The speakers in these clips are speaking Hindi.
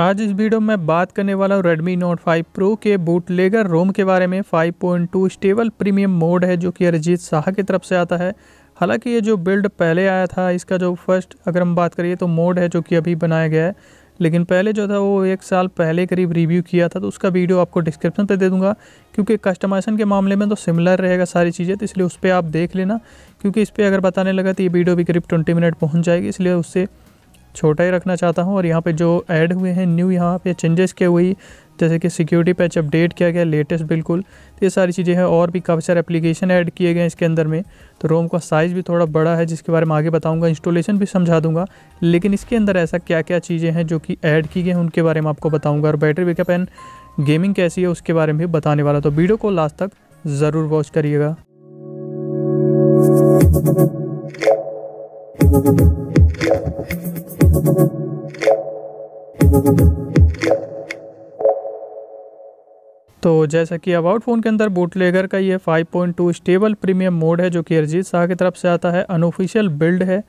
आज इस वीडियो में बात करने वाला हूँ Redmi Note 5 Pro के बूट लेगर रोम के बारे में 5.2 स्टेबल प्रीमियम मोड है जो कि अरिजीत शाह की तरफ से आता है हालांकि ये जो बिल्ड पहले आया था इसका जो फर्स्ट अगर हम बात करिए तो मोड है जो कि अभी बनाया गया है लेकिन पहले जो था वो एक साल पहले करीब रिव्यू किया था तो उसका वीडियो आपको डिस्क्रिप्शन पे दे दूंगा क्योंकि कस्टमाइजेशन के मामले में तो सिमिलर रहेगा सारी चीज़ें तो इसलिए उस पर आप देख लेना क्योंकि इस पर अगर बताने लगा तो ये वीडियो भी करीब ट्वेंटी मिनट पहुँच जाएगी इसलिए उससे छोटा ही रखना चाहता हूँ और यहाँ पे जो ऐड हुए हैं न्यू यहाँ पे चेंजेस क्या हुई जैसे कि सिक्योरिटी पैच अपडेट किया गया लेटेस्ट बिल्कुल तो ये सारी चीज़ें हैं और भी काफ़ी सारे एप्लीकेशन ऐड किए गए हैं इसके अंदर में तो रोम का साइज़ भी थोड़ा बड़ा है जिसके बारे में आगे बताऊँगा इंस्टॉलेशन भी समझा दूंगा लेकिन इसके अंदर ऐसा क्या क्या चीज़ें हैं जो कि ऐड की गई हैं उनके बारे में आपको बताऊँगा और बैटरी बैकअप एंड गेमिंग कैसी है उसके बारे में भी बताने वाला तो वीडियो को लास्ट तक ज़रूर वॉच करिएगा तो जैसा कि अबाउट फ़ोन के अंदर बूटलेगर का ये 5.2 स्टेबल प्रीमियम मोड है जो कि अरजीत शाह की तरफ से आता है अनऑफिशियल बिल्ड है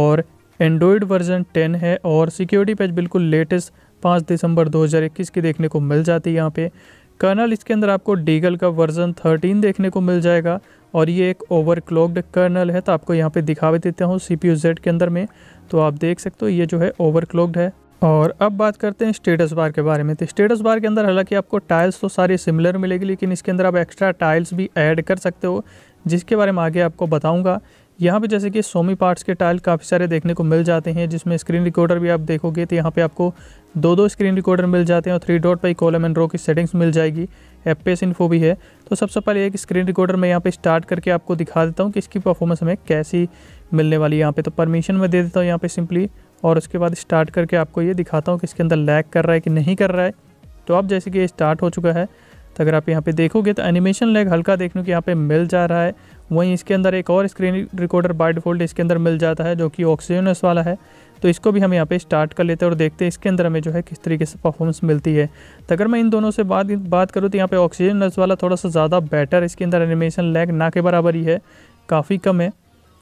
और एंड्रॉयड वर्जन 10 है और सिक्योरिटी पैच बिल्कुल लेटेस्ट 5 दिसंबर 2021 की देखने को मिल जाती है यहाँ पे कर्नल इसके अंदर आपको डीगल का वर्जन 13 देखने को मिल जाएगा और ये एक ओवर क्लॉकड कर्नल है तो आपको यहाँ पे दिखावे देता हूँ सी पी के अंदर में तो आप देख सकते हो ये जो है ओवर है और अब बात करते हैं स्टेटस बार के बारे में तो स्टेटस बार के अंदर हालांकि आपको टाइल्स तो सारी सिमिलर मिलेगी लेकिन इसके अंदर आप एक्स्ट्रा टाइल्स भी ऐड कर सकते हो जिसके बारे में आगे आपको बताऊंगा यहाँ पे जैसे कि सोमी पार्ट्स के टाइल काफ़ी सारे देखने को मिल जाते हैं जिसमें स्क्रीन रिकॉर्डर भी आप देखोगे तो यहाँ पे आपको दो दो स्क्रीन रिकॉर्डर मिल जाते हैं और three dot by column and row की सेटिंग्स मिल जाएगी एप पेस इन्फो भी है तो सबसे सब पहले एक स्क्रीन रिकॉर्डर मैं यहाँ पे स्टार्ट करके आपको दिखा देता हूँ कि इसकी परफॉर्मेंस हमें कैसी मिलने वाली है यहाँ पर तो परमिशन मैं दे देता हूँ यहाँ पर सिंपली और उसके बाद स्टार्ट करके आपको ये दिखाता हूँ कि इसके अंदर लैग कर रहा है कि नहीं कर रहा है तो अब जैसे कि ये स्टार्ट हो चुका है तो अगर आप यहाँ पर देखोगे तो एनिमेशन लैग हल्का देखने को यहाँ पर मिल जा रहा है वहीं इसके अंदर एक और स्क्रीन रिकॉर्डर बाय डिफ़ॉल्ट इसके अंदर मिल जाता है जो कि ऑक्सीजनस वाला है तो इसको भी हम यहाँ पे स्टार्ट कर लेते हैं और देखते हैं इसके अंदर हमें जो है किस तरीके से परफॉर्मेंस मिलती है तो अगर मैं इन दोनों से बात बात करूँ तो यहाँ पे ऑक्सीजन नर्स वाला थोड़ा सा ज़्यादा बेटर इसके अंदर एनिमेशन लैग ना के बराबर ही है काफ़ी कम है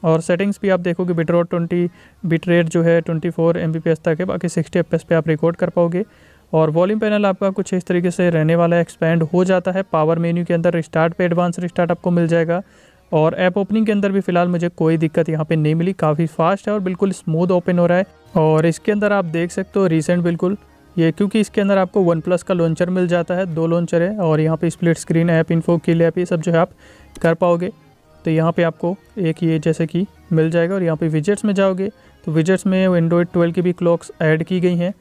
और सेटिंग्स भी आप देखोगे बिटरोट ट्वेंटी बिट रेट जो है ट्वेंटी फोर एम तक है बाकी सिक्सटी एफ पे आप रिकॉर्ड कर पाओगे और वॉल्यूम पैनल आपका कुछ इस तरीके से रहने वाला है एक्सपेंड हो जाता है पावर मेन्यू के अंदर रिस्टार्ट पे एडवांस रिस्टार्ट आपको मिल जाएगा और ऐप ओपनिंग के अंदर भी फिलहाल मुझे कोई दिक्कत यहाँ पे नहीं मिली काफ़ी फास्ट है और बिल्कुल स्मूथ ओपन हो रहा है और इसके अंदर आप देख सकते हो रिसेंट बिल्कुल ये क्योंकि इसके अंदर आपको वन प्लस का लॉन्चर मिल जाता है दो लॉन्चर है और यहाँ पे स्प्लिट स्क्रीन ऐप इन्फो के ऐप ये सब जो है आप कर पाओगे तो यहाँ पे आपको एक ये जैसे कि मिल जाएगा और यहाँ पे विजेट्स में जाओगे तो विजेट्स में एंड्रॉयड ट्वेल्व की भी क्लॉक्स ऐड की गई हैं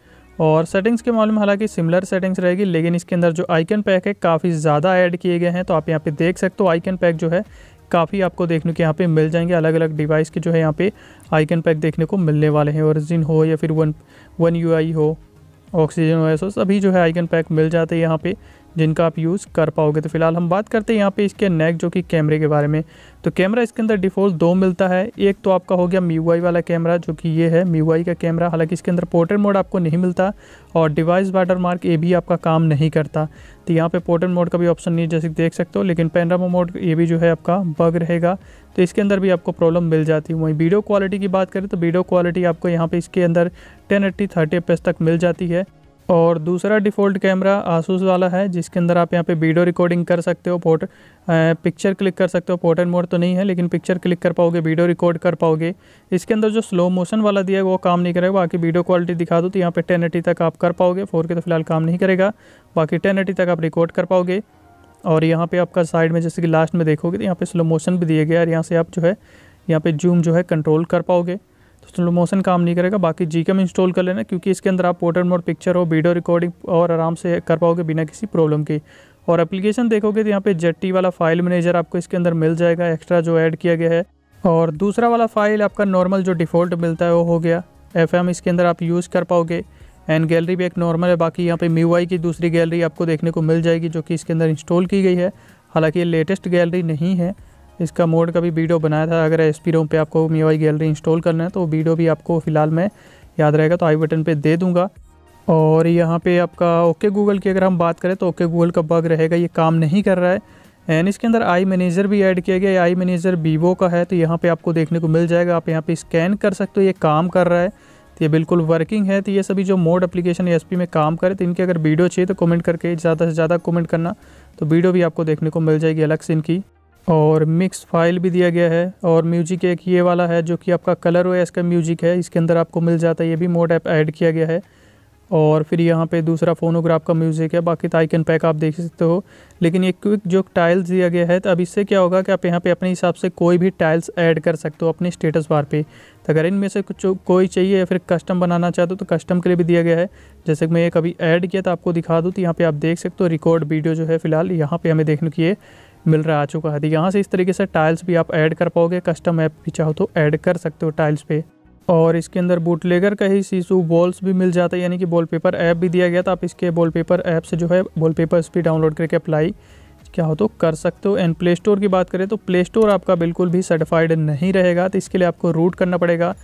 और सेटिंग्स के मामले में हालांकि सिमिलर सेटिंग्स रहेगी लेकिन इसके अंदर जो आइकन पैक है काफ़ी ज़्यादा ऐड किए गए हैं तो आप यहाँ पे देख सकते हो आइकन पैक जो है काफ़ी आपको देखने के यहाँ पे मिल जाएंगे अलग अलग डिवाइस के जो है यहाँ पे आइकन पैक देखने को मिलने वाले हैं ओरिजिन हो या फिर वन वन यू हो ऑक्सीजन हो ऐसा सभी जो है आइकन पैक मिल जाते हैं यहाँ पे जिनका आप यूज़ कर पाओगे तो फिलहाल हम बात करते हैं यहाँ पे इसके नेक जो कि कैमरे के बारे में तो कैमरा इसके अंदर डिफ़ॉल्ट दो मिलता है एक तो आपका हो गया मी वाला कैमरा जो कि ये है मी का कैमरा हालांकि इसके अंदर पोर्ट्रेट मोड आपको नहीं मिलता और डिवाइस वाटर मार्क ये भी आपका काम नहीं करता तो यहाँ पर पोर्ट्रेट मोड का भी ऑप्शन नहीं जैसे देख सकते हो लेकिन पेनरामा मोड ये भी जो है आपका बग रहेगा तो इसके अंदर भी आपको प्रॉब्लम मिल जाती है वहीं वीडियो क्वालिटी की बात करें तो वीडियो क्वालिटी आपको यहाँ पर इसके अंदर टेन एट्टी थर्टी तक मिल जाती है और दूसरा डिफ़ॉल्ट कैमरा आसूस वाला है जिसके अंदर आप यहाँ पे वीडियो रिकॉर्डिंग कर सकते हो फोटो पिक्चर क्लिक कर सकते हो पोर्ट्रेट मोड तो नहीं है लेकिन पिक्चर क्लिक कर पाओगे वीडियो रिकॉर्ड कर पाओगे इसके अंदर जो स्लो मोशन वाला दिया है वो काम नहीं करेगा बाकी वीडियो क्वालिटी दिखा दो तो यहाँ पे टेन तक आप कर पाओगे फोर के तो फिलहाल काम नहीं करेगा बाकी टेन तक आप रिकॉर्ड कर पाओगे और यहाँ पर आपका साइड में जैसे कि लास्ट में देखोगे तो यहाँ पर स्लो मोशन भी दिया गया और यहाँ से आप जो है यहाँ पे जूम जो है कंट्रोल कर पाओगे स्लो मोशन काम नहीं करेगा बाकी जीकेम इंस्टॉल कर लेना क्योंकि इसके अंदर आप पोर्टर मोड पिक्चर और वीडियो रिकॉर्डिंग और आराम से कर पाओगे बिना किसी प्रॉब्लम के और एप्लीकेशन देखोगे तो यहाँ पे जेटी वाला फाइल मैनेजर आपको इसके अंदर मिल जाएगा एक्स्ट्रा जो ऐड किया गया है और दूसरा वाला फाइल आपका नॉर्मल जो डिफ़ॉल्ट मिलता है वो हो गया एफ इसके अंदर आप यूज़ कर पाओगे एंड गैलरी भी एक नॉर्मल है बाकी यहाँ पे मी की दूसरी गैलरी आपको देखने को मिल जाएगी जो कि इसके अंदर इंस्टॉल की गई है हालाँकि ये लेटेस्ट गैलरी नहीं है इसका मोड का भी वीडियो बनाया था अगर एस पी रोम पर आपको मीवाई गैलरी इंस्टॉल करना है तो वीडियो भी आपको फ़िलहाल मैं याद रहेगा तो आई बटन पर दे दूँगा और यहाँ पे आपका ओके गूगल की अगर हम बात करें तो ओके गूगल का बग रहेगा ये काम नहीं कर रहा है एंड इसके अंदर आई मैनेजर भी ऐड किया गया आई मैनेजर वीवो का है तो यहाँ पे आपको देखने को मिल जाएगा आप यहाँ पे स्कैन कर सकते हो ये काम कर रहा है तो ये बिल्कुल वर्किंग है तो ये सभी जो मोड एप्लीकेशन एस में काम करे तो इनकी अगर वीडियो चाहिए तो कमेंट करके ज़्यादा से ज़्यादा कमेंट करना तो वीडियो भी आपको देखने को मिल जाएगी अलग से इनकी और मिक्स फाइल भी दिया गया है और म्यूजिक एक ये वाला है जो कि आपका कलर ओएस का म्यूजिक है इसके अंदर आपको मिल जाता है ये भी मोड ऐप ऐड किया गया है और फिर यहाँ पे दूसरा फोनोग्राफ का म्यूज़िक है बाकी आइकन पैक आप देख सकते हो लेकिन ये क्विक जो टाइल्स दिया गया है तो अब इससे क्या होगा कि आप यहाँ पे अपने हिसाब से कोई भी टाइल्स ऐड कर सकते हो अपने स्टेटस बार पे तो अगर इनमें से कुछ कोई चाहिए या फिर कस्टम बनाना चाहते हो तो कस्टम के लिए भी दिया गया है जैसे कि मैं एक अभी ऐड किया तो आपको दिखा दूँ तो यहाँ पर आप देख सकते हो रिकॉर्ड वीडियो जो है फिलहाल यहाँ पर हमें देखने की है मिल रहा आ चुका है तो यहाँ से इस तरीके से टाइल्स भी आप ऐड कर पाओगे कस्टम ऐप भी चाहो तो ऐड कर सकते हो टाइल्स पे और इसके अंदर बूटलेगर का ही सीसू बॉल्स भी मिल जाता है यानी कि वॉलपेपर ऐप भी दिया गया था आप इसके वॉलपेपर ऐप से जो है वॉलपेपर्स भी डाउनलोड करके अप्लाई क्या हो तो कर सकते हो एंड प्ले स्टोर की बात करें तो प्ले स्टोर आपका बिल्कुल भी सर्टिफाइड नहीं रहेगा तो इसके लिए आपको रूट करना पड़ेगा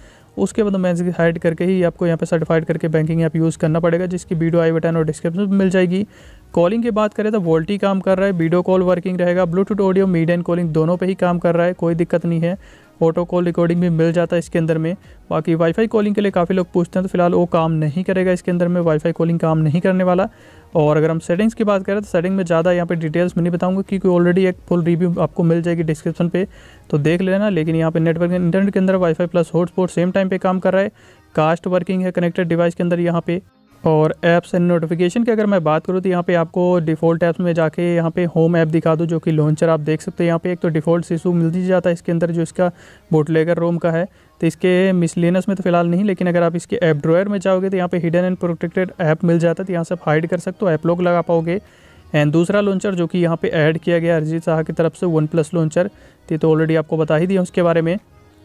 उसके बाद मैं हाइड करके ही आपको यहाँ पे सर्टिफाइड करके बैंकिंग ऐप यूज़ करना पड़ेगा जिसकी वीडियो आई बटन और डिस्क्रिप्शन में मिल जाएगी कॉलिंग की बात करें तो वोल्टी काम कर रहा है वीडियो कॉल वर्किंग रहेगा Bluetooth audio media and calling दोनों पर ही काम कर रहा है कोई दिक्कत नहीं है ऑटो कॉल रिकॉर्डिंग भी मिल जाता है इसके अंदर में बाकी वाईफाई कॉलिंग के लिए काफ़ी लोग पूछते हैं तो फिलहाल वो काम नहीं करेगा इसके अंदर में वाईफाई कॉलिंग काम नहीं करने वाला और अगर हम सेटिंग्स की बात करें तो सेटिंग में ज़्यादा यहाँ पे डिटेल्स में नहीं बताऊंगा क्योंकि ऑलरेडी एक फुल रिव्यू आपको मिल जाएगी डिस्क्रिप्शन पे तो देख लेना लेकिन यहाँ पे नेटवर्क इंटरनेट के अंदर WiFi plus hotspot same time पे काम कर रहा है कास्ट वर्किंग है कनेक्टेड डिवाइस के अंदर यहाँ पे और ऐप्स एंड नोटिफिकेशन की अगर मैं बात करूँ तो यहाँ पे आपको डिफ़ॉल्ट ऐप्स में जाके यहाँ पे होम ऐप दिखा दूँ जो कि लॉन्चर आप देख सकते हैं यहाँ पे एक तो डिफ़ॉल्ट सीशू मिल दी जाता है इसके अंदर जो इसका बोटलेगर रोम का है तो इसके मिसलेनस में तो फिलहाल नहीं लेकिन अगर आप इसके ऐप ड्रॉयर में जाओगे तो यहाँ पर हिडन एंड प्रोटेक्टेड ऐप मिल जाता है तो यहाँ से आप हाइड कर सकते हो ऐप लोग लगा पाओगे एंड दूसरा लॉन्चर जो कि यहाँ पर ऐड किया गया अरिजीत शाह की तरफ से वन प्लस लॉन्चर तो ऑलरेडी आपको बता ही दिया उसके बारे में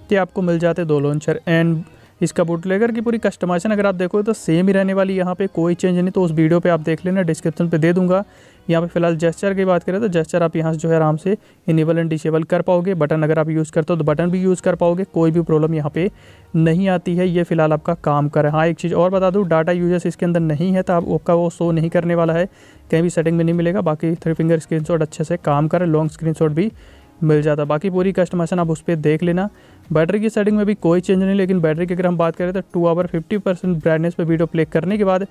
तो आपको मिल जाते दो लॉन्चर एंड इसका बुटलेगर की पूरी कस्टमाइजेशन अगर आप देखो तो सेम ही रहने वाली यहाँ पे कोई चेंज नहीं तो उस वीडियो पे आप देख लेना डिस्क्रिप्शन पे दे दूंगा यहाँ पे फिलहाल जेस्चर की बात करें तो जेस्चर आप यहाँ से जो है आराम से इनेबल एंड डिसेबल कर पाओगे बटन अगर आप यूज़ करते हो तो बटन भी यूज़ कर पाओगे कोई भी प्रॉब्लम यहाँ पे नहीं आती है ये फिलहाल आपका काम कर हाँ एक चीज़ और बता दूँ डाटा यूजर्स इसके अंदर नहीं है तो आप आपका वो शो नहीं करने वाला है कहीं भी सेटिंग में नहीं मिलेगा बाकी थ्री फिंगर स्क्रीन अच्छे से काम करें लॉन्ग स्क्रीन भी मिल जाता बाकी पूरी कस्टमाइजेशन आप उस पर देख लेना बैटरी की सेटिंग में भी कोई चेंज नहीं लेकिन बैटरी की अगर हम बात करें तो two hour fifty percent brightness पर वीडियो प्ले करने के बाद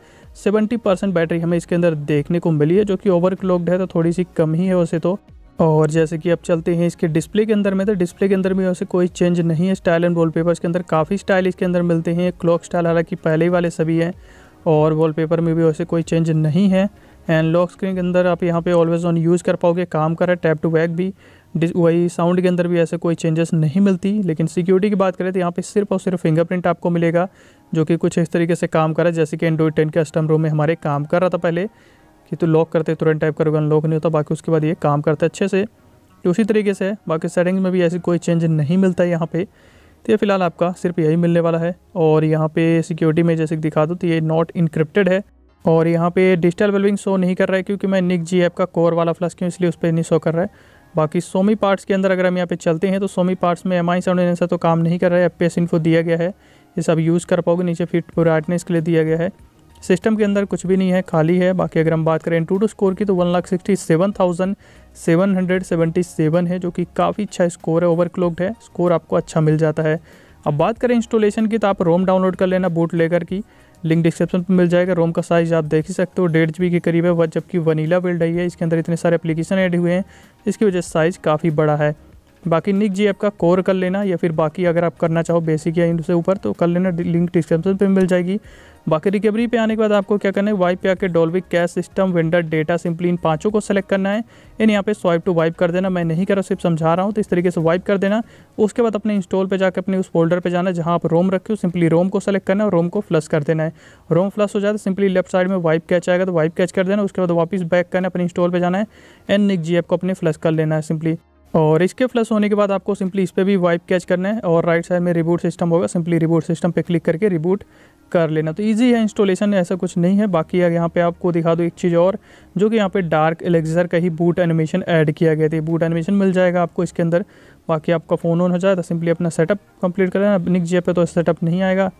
सेवेंटी परसेंट बैटरी हमें इसके अंदर देखने को मिली है जो कि क्लोक्ड है तो थोड़ी सी कम ही है उसे तो और जैसे कि अब चलते हैं इसके डिस्प्ले के अंदर में तो डिस्प्ले के अंदर भी वैसे कोई चेंज नहीं है स्टाइल एंड वॉलपेपर इसके अंदर काफ़ी स्टाइल इसके अंदर मिलते हैं क्लॉक स्टाइल हालांकि पहले ही वाले सभी हैं और वॉलपेपर में भी वैसे कोई चेंज नहीं है एंड लॉक स्क्रीन के अंदर आप यहाँ पे ऑलवेज ऑन यूज़ कर पाओगे काम है टैप टू बैक भी वही साउंड के अंदर भी ऐसे कोई चेंजेस नहीं मिलती लेकिन सिक्योरिटी की बात करें तो यहाँ पे सिर्फ और सिर्फ फिंगरप्रिंट आपको मिलेगा जो कि कुछ इस तरीके से काम करा जैसे कि एंड्रॉइड टेन के कस्टम रूम में हमारे काम कर रहा था पहले कि तो लॉक करते तुरंत टाइप करोगे अनलॉक नहीं होता बाकी उसके बाद ये काम करता है अच्छे से तो उसी तरीके से बाकी सेटिंग में भी ऐसी कोई चेंज नहीं मिलता है यहाँ पर तो ये फिलहाल आपका सिर्फ यही मिलने वाला है और यहाँ पे सिक्योरिटी में जैसे दिखा दो तो ये नॉट इनक्रिप्टेड है और यहाँ पे डिजिटल वेलविंग शो नहीं कर रहा है क्योंकि मैं निक जी ऐप का कोर वाला फ्लस क्यों इसलिए उस पर नहीं शो कर रहा है बाकी सोमी पार्ट्स के अंदर अगर हम यहाँ पे चलते हैं तो सोमी पार्ट्स में एम आई साउंड एनसर तो काम नहीं कर रहा है एफ पी एस दिया गया है ये सब यूज़ कर पाओगे नीचे फिट ब्राइटनेस के लिए दिया गया है सिस्टम के अंदर कुछ भी नहीं है खाली है बाकी अगर हम बात करें टू स्कोर की तो one lakh sixty seven thousand seven hundred seventy seven है जो कि काफ़ी अच्छा स्कोर है ओवरक्लॉक्ड है स्कोर आपको अच्छा मिल जाता है अब बात करें इंस्टॉलेशन की तो आप रोम डाउनलोड कर लेना बूट लेकर की लिंक डिस्क्रिप्शन पर मिल जाएगा रोम का साइज़ आप देख ही सकते हो डेढ़ जी के करीब है जबकि वनीला बिल्ड आई है इसके अंदर इतने सारे एप्लीकेशन ऐड हुए हैं इसकी वजह से साइज़ काफ़ी बड़ा है बाकी निक जी आपका कोर कर लेना या फिर बाकी अगर आप करना चाहो बेसिक या इनसे ऊपर तो कर लेना लिंक डिस्क्रिप्शन पे मिल जाएगी बाकी रिकवरी पे आने के बाद आपको क्या करना है वाइप पे आके dalvik cache system vendor data simply इन पांचों को सेलेक्ट करना है इन यहाँ पे स्वाइप टू वाइप कर देना मैं नहीं कर रहा सिर्फ समझा रहा हूँ तो इस तरीके से वाइप कर देना उसके बाद अपने इंस्टॉल पे जाकर अपने उस फोल्डर पे जाना जहाँ आप रोम रखे हो सिंपली रोम को सेलेक्ट करना है रोम को फ्लस कर देना है रोम फ्लस हो जाए तो सिंपली लेफ्ट साइड में वाइप कैच आएगा तो वाइप कैच कर देना उसके बाद वापस बैक करना अपने इंस्टॉल पर जाना है एंड निक जी ऐप को अपने फ्लस कर लेना है सिंपली और इसके फ्लश होने के बाद आपको सिंपली इस पर भी वाइप कैच करना है और राइट साइड में रिबूट सिस्टम होगा सिंपली रिबूट सिस्टम पे क्लिक करके रिबूट कर लेना तो इजी है इंस्टॉलेशन ऐसा कुछ नहीं है बाकी अगर यहाँ पे आपको दिखा दो एक चीज़ और जो कि यहाँ पे डार्क एलेक्ज़र का ही बूट एनिमेशन ऐड किया गया था बूट एनिमेशन मिल जाएगा आपको इसके अंदर बाकी आपका फ़ोन ऑन हो जाए तो सिंपली अपना सेटअप कम्प्लीट कर लेना निक जी पे तो सेटअप नहीं आएगा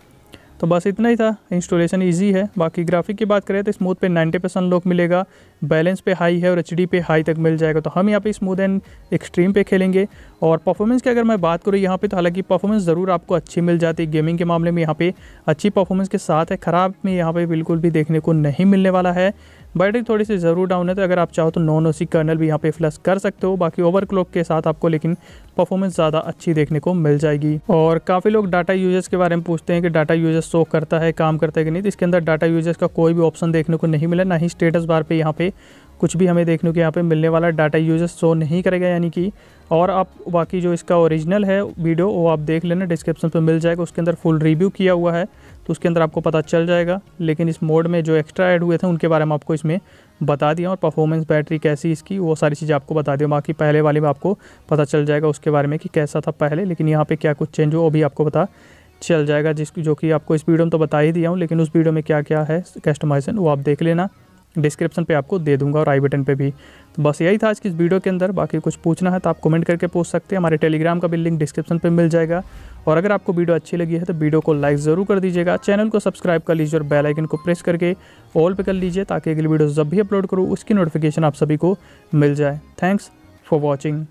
तो बस इतना ही था इंस्टॉलेशन ईजी है बाकी ग्राफिक की बात करें तो स्मूथ पे 90 परसेंट लॉक मिलेगा बैलेंस पे हाई है और एच पे हाई तक मिल जाएगा तो हम यहाँ पे स्मूथ एंड एक्सट्रीम पे खेलेंगे और परफॉर्मेंस की अगर मैं बात करूँ यहाँ पे तो हालांकि परफॉर्मेंस ज़रूर आपको अच्छी मिल जाती है गेमिंग के मामले में यहाँ पे अच्छी परफॉर्मेंस के साथ है ख़राब में यहाँ पे बिल्कुल भी देखने को नहीं मिलने वाला है बैटरी थोड़ी सी ज़रूर डाउन है तो अगर आप चाहो तो नॉन ओसी कर्नल भी यहाँ पे फ्लस कर सकते हो बाकी ओवरक्लॉक के साथ आपको लेकिन परफॉर्मेंस ज़्यादा अच्छी देखने को मिल जाएगी और काफ़ी लोग डाटा यूजर्स के बारे में पूछते हैं कि डाटा यूजर्स शो करता है काम करता है कि नहीं तो इसके अंदर डाटा यूजर्स का कोई भी ऑप्शन देखने को नहीं मिला ना ही स्टेटस बार पे यहाँ पे कुछ भी हमें देखने को यहाँ पे मिलने वाला डाटा यूजर्स शो नहीं करेगा यानी कि और आप बाकी जो इसका ओरिजिनल है वीडियो वो आप देख लेना डिस्क्रिप्शन पर मिल जाएगा उसके अंदर फुल रिव्यू किया हुआ है तो उसके अंदर आपको पता चल जाएगा लेकिन इस मोड में जो एक्स्ट्रा ऐड हुए थे उनके बारे में आपको इसमें बता दिया और परफॉर्मेंस बैटरी कैसी इसकी वो सारी चीज़ें आपको बता दें बाकी पहले वाले में आपको पता चल जाएगा उसके बारे में कि कैसा था पहले लेकिन यहाँ पर क्या कुछ चेंज हुआ वो भी आपको पता चल जाएगा जिस जो कि आपको इस वीडियो में तो बता ही दिया हूँ लेकिन उस वीडियो में क्या क्या है कस्टमाइजेशन वो आप देख लेना डिस्क्रिप्शन पे आपको दे दूंगा और आई बटन पे भी तो बस यही था आज की इस वीडियो के अंदर बाकी कुछ पूछना है तो आप कमेंट करके पूछ सकते हैं हमारे टेलीग्राम का भी लिंक डिस्क्रिप्शन पे मिल जाएगा और अगर आपको वीडियो अच्छी लगी है तो वीडियो को लाइक ज़रूर कर दीजिएगा चैनल को सब्सक्राइब कर लीजिए और बेलाइकन को प्रेस करके ऑल पे कर लीजिए ताकि अगली वीडियो जब भी अपलोड करूँ उसकी नोटिफिकेशन आप सभी को मिल जाए थैंक्स फॉर वॉचिंग